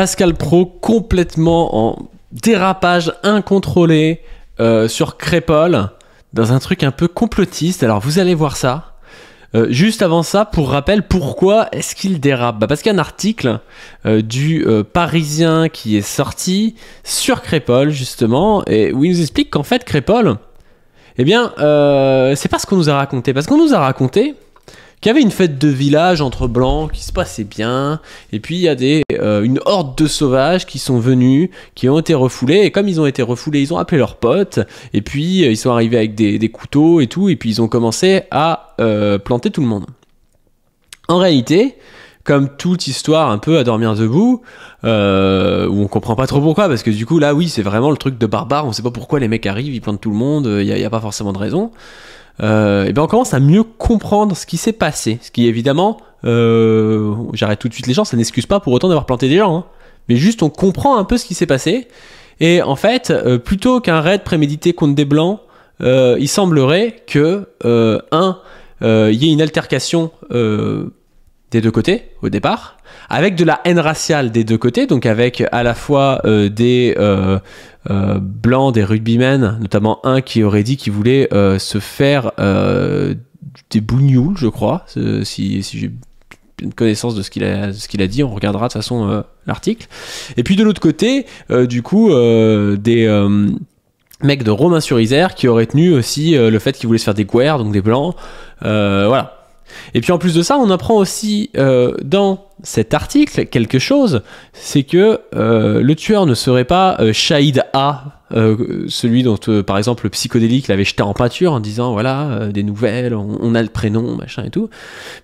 Pascal Pro complètement en dérapage incontrôlé euh, sur Crépole, dans un truc un peu complotiste. Alors vous allez voir ça. Euh, juste avant ça, pour rappel, pourquoi est-ce qu'il dérape bah, y a un article euh, du Parisien qui est sorti sur Crépole, justement, et où il nous explique qu'en fait, Crépole, eh bien, c'est pas ce qu'on nous a raconté. Parce qu'on nous a raconté qu'il y avait une fête de village entre blancs qui se passait bien. Et puis il y a des, euh, une horde de sauvages qui sont venus, qui ont été refoulés. Et comme ils ont été refoulés, ils ont appelé leurs potes. Et puis euh, ils sont arrivés avec des, couteaux et tout. Et puis ils ont commencé à euh, planter tout le monde. En réalité, comme toute histoire un peu à dormir debout, où on comprend pas trop pourquoi, parce que du coup là oui c'est vraiment le truc de barbare, on sait pas pourquoi les mecs arrivent, ils plantent tout le monde, il n'y a, a, pas forcément de raison. Euh, et ben on commence à mieux comprendre ce qui s'est passé. Ce qui évidemment, euh, j'arrête tout de suite les gens, ça n'excuse pas pour autant d'avoir planté des gens. Hein. Mais juste on comprend un peu ce qui s'est passé. Et en fait, euh, plutôt qu'un raid prémédité contre des blancs, il semblerait que, un, il y ait une altercation des deux côtés au départ, avec de la haine raciale des deux côtés, donc avec à la fois euh, des euh, euh, blancs, des rugbymen, notamment un qui aurait dit qu'il voulait se faire des bougnoules, je crois, si, j'ai une connaissance de ce qu'il a, qu'il a dit, on regardera de toute façon l'article. Et puis de l'autre côté, du coup, des mecs de Romain sur Isère qui auraient tenu aussi le fait qu'ils voulaient se faire des guerres, donc des blancs, voilà et puis en plus de ça, on apprend aussi euh, dans cet article quelque chose, c'est que euh, le tueur ne serait pas euh, Shahid A, celui dont par exemple le psychodélique l'avait jeté en peinture en disant voilà des nouvelles, on, a le prénom, machin et tout,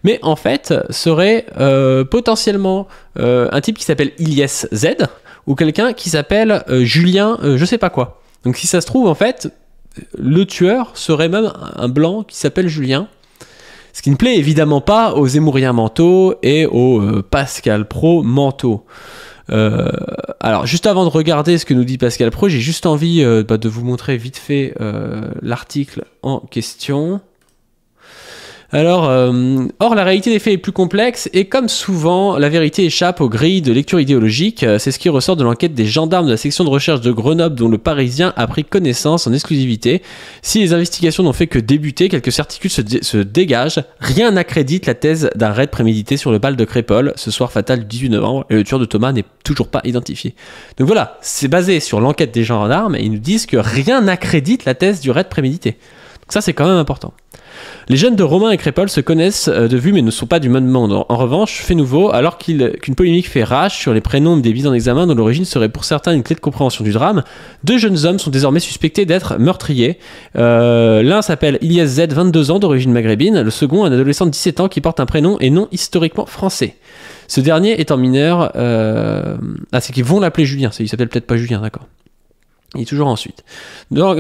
mais en fait serait potentiellement un type qui s'appelle Ilyes Z ou quelqu'un qui s'appelle Julien, je sais pas quoi. Donc si ça se trouve en fait, le tueur serait même un blanc qui s'appelle Julien ce qui ne plaît évidemment pas aux Émouriens mentaux et aux euh, Pascal Pro mentaux. Euh, alors, juste avant de regarder ce que nous dit Pascal Pro, j'ai juste envie euh, bah, de vous montrer vite fait l'article en question. Alors, euh, or, la réalité des faits est plus complexe et comme souvent, la vérité échappe aux grilles de lecture idéologique. Euh, c'est ce qui ressort de l'enquête des gendarmes de la section de recherche de Grenoble dont le Parisien a pris connaissance en exclusivité. Si les investigations n'ont fait que débuter, quelques certitudes se, dégagent. Rien n'accrédite la thèse d'un raid prémédité sur le bal de Crépole ce soir fatal du 18 novembre et le tueur de Thomas n'est toujours pas identifié. Donc voilà, c'est basé sur l'enquête des gendarmes et ils nous disent que rien n'accrédite la thèse du raid prémédité. Donc ça c'est quand même important. Les jeunes de Romain et Crépol se connaissent euh, de vue mais ne sont pas du même monde. En revanche, fait nouveau, alors euh, qu'une polémique fait rage sur les prénoms des vis en examen dont l'origine serait pour certains une clé de compréhension du drame, deux jeunes hommes sont désormais suspectés d'être meurtriers. Euh, l'un s'appelle Ilias Z, 22 ans, d'origine maghrébine, le second un adolescent de 17 ans qui porte un prénom et nom historiquement français. Ce dernier étant mineur, ah c'est qu'ils vont l'appeler Julien, il s'appelle peut-être pas Julien, d'accord. Il est toujours ensuite. De, euh,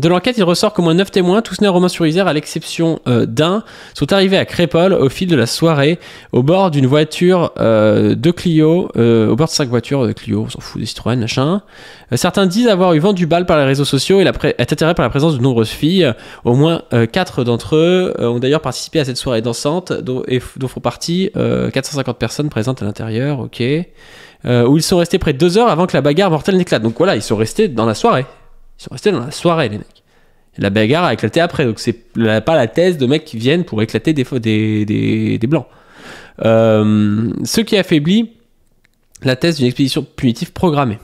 euh, l'enquête, il ressort qu'au moins 9 témoins, tous nés à romain sur isère à l'exception euh, d'un, sont arrivés à Crépole au fil de la soirée, au bord d'une voiture de Clio, au bord de cinq voitures de Clio, on s'en fout des Citroën, machin. certains disent avoir eu vent du bal par les réseaux sociaux et être attirés par la présence de nombreuses filles. Au moins 4 d'entre eux ont d'ailleurs participé à cette soirée dansante, dont, et, dont font partie 450 personnes présentes à l'intérieur, ok. Euh, où ils sont restés près de deux heures avant que la bagarre mortelle n'éclate. Donc voilà, ils sont restés dans la soirée. Ils sont restés dans la soirée, les mecs. la bagarre a éclaté après, donc c'est pas la thèse de mecs qui viennent pour éclater des, des, des, blancs. Euh, ce qui affaiblit la thèse d'une expédition punitive programmée.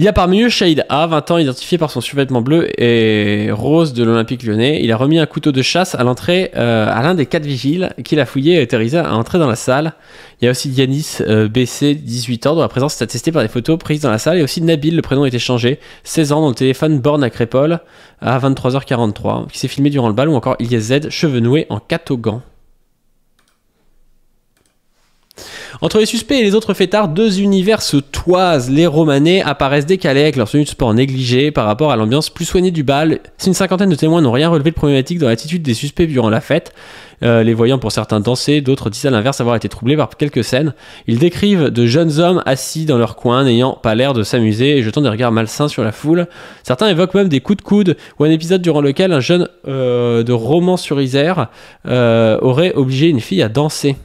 Il y a parmi eux Shahid A, 20 ans, identifié par son survêtement bleu et rose de l'Olympique lyonnais. Il a remis un couteau de chasse à l'entrée euh, à l'un des quatre vigiles qu'il a fouillé et autorisé à entrer dans la salle. Il y a aussi Yanis, euh, BC, 18 ans, dont la présence est attestée par des photos prises dans la salle. Et aussi Nabil, le prénom a été changé, 16 ans, dont le téléphone borne à Crépole à 23h43, qui s'est filmé durant le bal. Ou encore il y a Z, cheveux noués en catogan. Entre les suspects et les autres fêtards, deux univers se toisent. Les Romanais apparaissent décalés avec leur tenue de sport négligée par rapport à l'ambiance plus soignée du bal. Si une cinquantaine de témoins n'ont rien relevé de problématique dans l'attitude des suspects durant la fête, euh, les voyant pour certains danser, d'autres disent à l'inverse avoir été troublés par quelques scènes. Ils décrivent de jeunes hommes assis dans leur coin, n'ayant pas l'air de s'amuser et jetant des regards malsains sur la foule. Certains évoquent même des coups de coude ou un épisode durant lequel un jeune euh, de romans sur Isère euh, aurait obligé une fille à danser.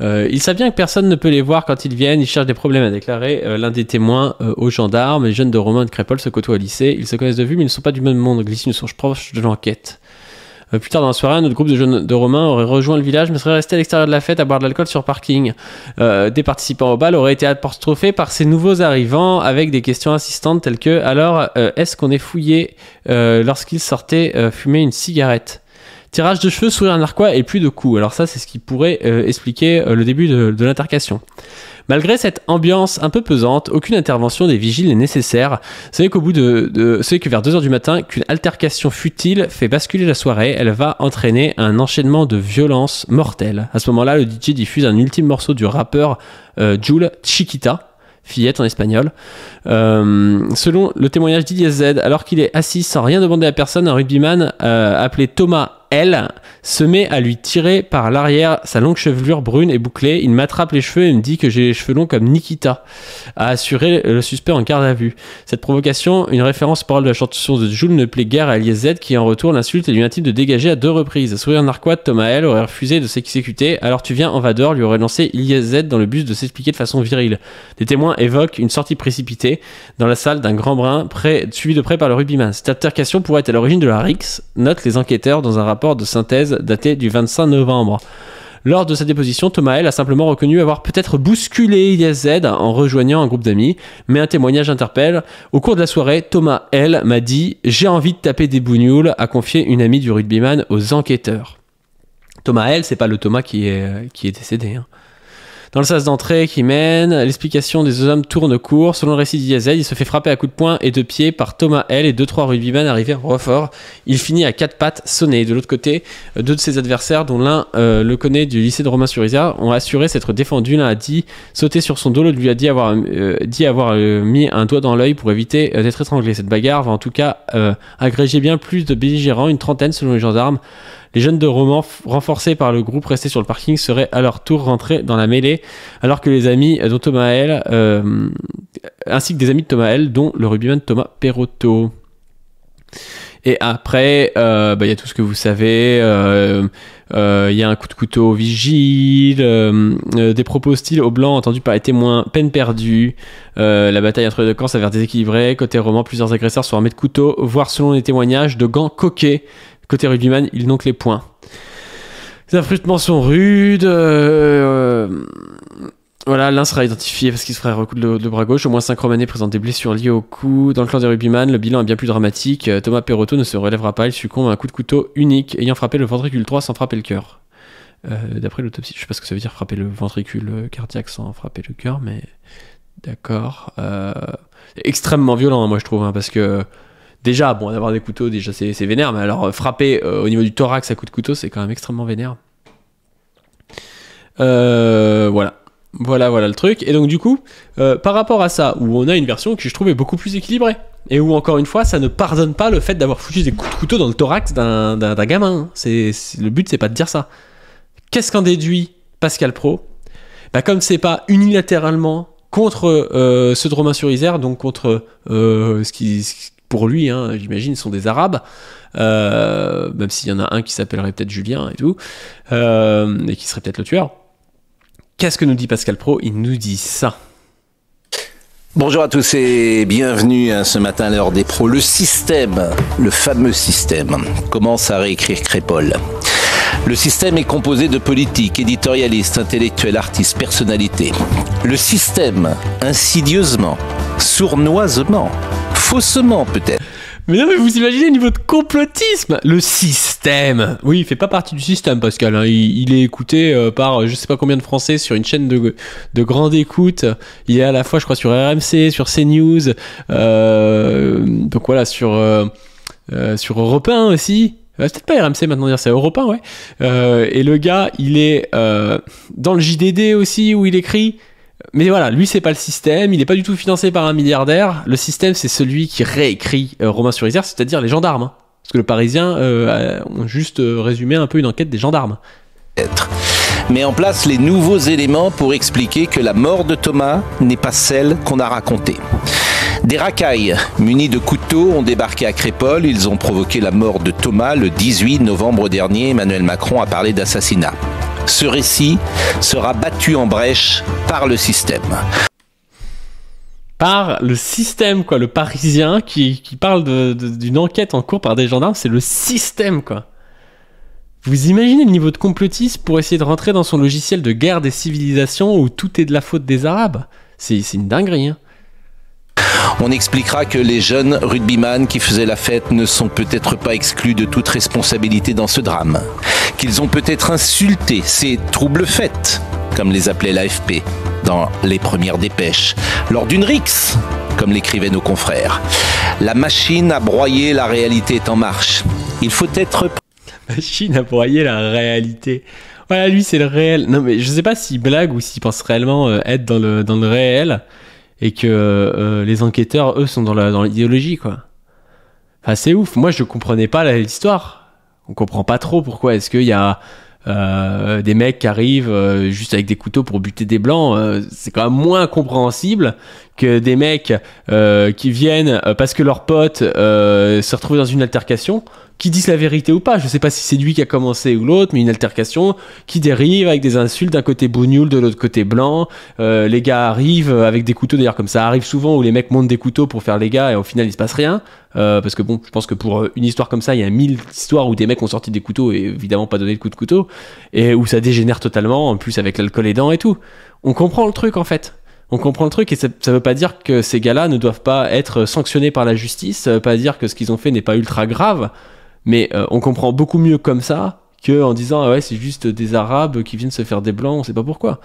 Euh, il ils bien que personne ne peut les voir quand ils viennent. Ils cherchent des problèmes, a déclaré euh, l'un des témoins euh, aux gendarmes. Les jeunes de Romain de Crépole se côtoient au lycée. Ils se connaissent de vue, mais ils ne sont pas du même monde. une songe proche de l'enquête. plus tard dans la soirée, un autre groupe de jeunes de Romain aurait rejoint le village, mais serait resté à l'extérieur de la fête à boire de l'alcool sur parking. des participants au bal auraient été apostrophés par ces nouveaux arrivants avec des questions insistantes telles que Alors, est-ce qu'on est fouillé lorsqu'ils sortaient fumer une cigarette Tirage de cheveux, sourire narquois et plus de coups. Alors ça, c'est ce qui pourrait euh, expliquer euh, le début de, l'intercation. Malgré cette ambiance un peu pesante, aucune intervention des vigiles n'est nécessaire. C'est qu'au bout de, de que vers 2h du matin, qu'une altercation futile fait basculer la soirée, elle va entraîner un enchaînement de violences mortelles. À ce moment-là, le DJ diffuse un ultime morceau du rappeur euh, Jules Chiquita, fillette en espagnol. selon le témoignage d'IDZ, alors qu'il est assis sans rien demander à personne, un rugbyman appelé Thomas ella se met à lui tirer par l'arrière sa longue chevelure brune et bouclée. Il m'attrape les cheveux et me dit que j'ai les cheveux longs comme Nikita, a assuré le suspect en garde à vue. Cette provocation, une référence parole de la chanson de Jules, ne plaît guère à Z qui en retour l'insulte et lui intime de dégager à deux reprises. Sourire narquois, Thomas L aurait refusé de s'exécuter, alors tu viens, en vador, lui aurait lancé Z dans le bus de s'expliquer de façon virile. Des témoins évoquent une sortie précipitée dans la salle d'un grand brin suivi de près par le rugbyman. Cette altercation pourrait être à l'origine de la Rix, note les enquêteurs dans un rapport de synthèse daté du 25 novembre. Lors de sa déposition, Thomas L a simplement reconnu avoir peut-être bousculé z en rejoignant un groupe d'amis, mais un témoignage interpelle. Au cours de la soirée, Thomas L m'a dit J'ai envie de taper des bougnoules, a confié une amie du rugbyman aux enquêteurs. Thomas L, c'est pas le Thomas qui est, euh, qui est décédé. Hein. Dans le sas d'entrée qui mène, l'explication des deux hommes tourne court. Selon le récit d'IAZ, il se fait frapper à coups de poing et de pied par Thomas L et deux-trois rugbymen arrivés en refort. Il finit à quatre pattes sonné. De l'autre côté, deux de ses adversaires, dont l'un euh, le connaît du lycée de romain sur isa ont assuré s'être défendus. L'un a dit sauter sur son dos, l'autre lui a dit avoir, euh, avoir euh, mis un doigt dans l'œil pour éviter d'être étranglé. Cette bagarre va en tout cas agréger bien plus de belligérants, une trentaine selon les gendarmes. Les jeunes de Roman, renforcés par le groupe resté sur le parking, seraient à leur tour rentrés dans la mêlée, alors que les amis dont Thomas euh, ainsi que des amis de Thomas L, dont le rugbyman Thomas Perotto. Et après, euh, bah, il y a tout ce que vous savez. Euh, il y a un coup de couteau vigile, des propos styles aux blancs entendus par les témoins, peine perdue, la bataille entre les deux camps s'avère déséquilibrée, côté roman, plusieurs agresseurs sont armés de couteaux, voire selon les témoignages, de gants coquets. Côté rugbyman, il que les points. Les affrontements sont rudes. Euh, euh, voilà, l'un sera identifié parce qu'il se fera recoudre le, bras gauche. Au moins 5 Romanais présentent des blessures liées au cou. Dans le clan des rugbyman, le bilan est bien plus dramatique. Euh, Thomas Perrotto ne se relèvera pas. Il succombe à un coup de couteau unique, ayant frappé le ventricule 3 sans frapper le cœur. D'après l'autopsie, je sais pas ce que ça veut dire frapper le ventricule cardiaque sans frapper le cœur, mais d'accord. Extrêmement violent, hein, moi je trouve, hein, parce que déjà, bon, d'avoir des couteaux, déjà, c'est, vénère, mais alors euh, frapper euh, au niveau du thorax à coup de couteau, c'est quand même extrêmement vénère. Euh, voilà. Voilà, voilà le truc. Et donc, du coup, par rapport à ça, où on a une version que je trouve est beaucoup plus équilibrée, et où encore une fois, ça ne pardonne pas le fait d'avoir foutu des coups de couteau dans le thorax d'un, gamin. Hein. le but, c'est pas de dire ça. Qu'est-ce qu'en déduit Pascal Pro bah, Comme c'est pas unilatéralement contre ce Dromain sur Isère, donc contre ce, qui, pour lui, j'imagine, hein, j'imagine, sont des Arabes, euh, même s'il y en a un qui s'appellerait peut-être Julien et tout, euh, et qui serait peut-être le tueur. Qu'est-ce que nous dit Pascal Pro Il nous dit ça. Bonjour à tous et bienvenue hein, ce matin à l'heure des pros. Le système, le fameux système, commence à réécrire Crépole. Le système est composé de politiques, éditorialistes, intellectuels, artistes, personnalités. Le système, insidieusement, sournoisement, faussement peut-être. Mais non, mais vous imaginez le niveau de complotisme Le système Oui, il fait pas partie du système, Pascal. Hein. Il, est écouté euh, par euh, je sais pas combien de Français sur une chaîne de, de, grande écoute. Il est à la fois, je crois, sur RMC, sur CNews, euh, donc voilà, sur, sur Europe 1 aussi. Peut-être pas RMC maintenant, c'est Europe 1, ouais. et le gars, il est dans le JDD aussi, où il écrit mais voilà, lui, c'est pas le système, il n'est pas du tout financé par un milliardaire. Le système, c'est celui qui réécrit euh, Romain sur c'est-à-dire les gendarmes. Hein. Parce que le Parisien euh, a juste euh, résumé un peu une enquête des gendarmes. Être met en place les nouveaux éléments pour expliquer que la mort de Thomas n'est pas celle qu'on a racontée. Des racailles munis de couteaux ont débarqué à Crépole. Ils ont provoqué la mort de Thomas le 18 novembre dernier. Emmanuel Macron a parlé d'assassinat ce récit sera battu en brèche par le système par le système, quoi. Le Parisien qui, parle d'une enquête en cours par des gendarmes, c'est le système, quoi. Vous imaginez le niveau de complotisme pour essayer de rentrer dans son logiciel de guerre des civilisations où tout est de la faute des Arabes C'est une dinguerie, hein. On expliquera que les jeunes rugbyman qui faisaient la fête ne sont peut-être pas exclus de toute responsabilité dans ce drame, qu'ils ont peut-être insulté ces troubles fêtes, comme les appelait l'AFP dans les premières dépêches, lors d'une rixe, comme l'écrivaient nos confrères. La machine à broyer la réalité est en marche. Il faut être... Machine à broyer la réalité. Voilà, lui, c'est le réel. Non, mais je sais pas s'il blague ou s'il pense réellement euh, être dans le, dans le réel et que euh, euh, les enquêteurs, eux, sont dans, la, dans l'idéologie, quoi. Enfin, c'est ouf. Moi, je comprenais pas l'histoire. On comprend pas trop pourquoi. Est-ce qu'il y a euh, des mecs qui arrivent juste avec des couteaux pour buter des blancs C'est quand même moins compréhensible que des mecs euh, qui viennent euh, parce que leur pote euh, se retrouve dans une altercation, qui disent la vérité ou pas. Je sais pas si c'est lui qui a commencé ou l'autre, mais une altercation qui dérive avec des insultes d'un côté bougnoul, de l'autre côté blanc. les gars arrivent avec des couteaux, d'ailleurs comme ça arrive souvent où les mecs montent des couteaux pour faire les gars et au final il se passe rien. parce que bon, je pense que pour une histoire comme ça, il y a mille histoires où des mecs ont sorti des couteaux et évidemment pas donné de coup de couteau et où ça dégénère totalement, en plus avec l'alcool et dents et tout. On comprend le truc en fait on comprend le truc et ça, ne veut pas dire que ces gars-là ne doivent pas être sanctionnés par la justice, ça veut pas dire que ce qu'ils ont fait n'est pas ultra grave, mais euh, on comprend beaucoup mieux comme ça qu'en disant ah ouais c'est juste des arabes qui viennent se faire des blancs, on ne sait pas pourquoi.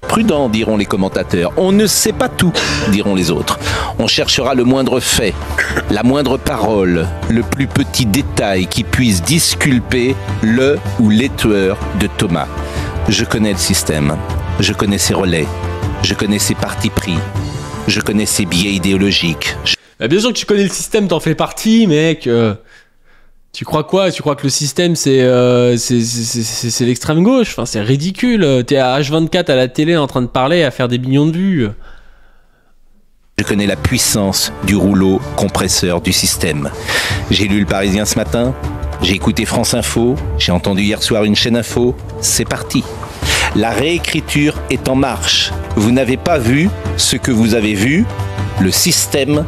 Prudent, diront les commentateurs. On ne sait pas tout, diront les autres. On cherchera le moindre fait, la moindre parole, le plus petit détail qui puisse disculper le ou les tueurs de Thomas. Je connais le système, je connais ses relais, je connais ses partis pris. Je connais ses biais idéologiques. Eh, bien sûr que tu connais le système, t'en fais partie, mec. Euh. tu crois quoi Tu crois que le système, c'est euh, c'est l'extrême gauche Enfin, c'est ridicule. T'es à H24 à la télé en train de parler, à faire des millions de vues. Je connais la puissance du rouleau compresseur du système. J'ai lu le Parisien ce matin, j'ai écouté France Info, j'ai entendu hier soir une chaîne info, c'est parti. La réécriture est en marche vous n'avez pas vu ce que vous avez vu, le système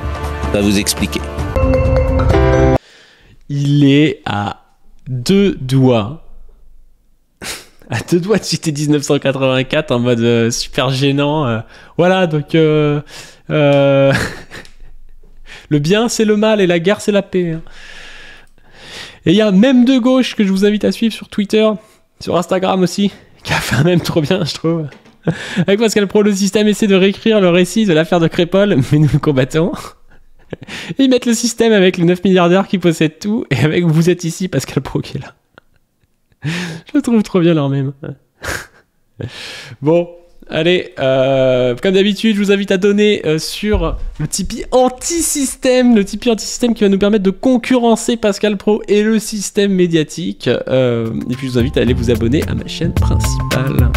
va vous expliquer. Il est à deux doigts. À deux doigts de citer 1984 en mode euh, super gênant. Euh. voilà, donc euh, le bien c'est le mal et la guerre c'est la paix. Hein. Et il y a même de gauche que je vous invite à suivre sur Twitter, sur Instagram aussi, qui a fait un même trop bien, je trouve. Avec Pascal Pro, le système essaie de réécrire le récit de l'affaire de Crépole, mais nous le combattons. Ils mettent le système avec les 9 milliardaires qui possèdent tout, et avec vous êtes ici, Pascal Pro qui est là. Je trouve trop bien leur même. Bon, Allez, euh, comme d'habitude, je vous invite à donner euh, sur le Tipeee anti-système, le Tipeee anti-système qui va nous permettre de concurrencer Pascal Pro et le système médiatique. Euh, et puis je vous invite à aller vous abonner à ma chaîne principale.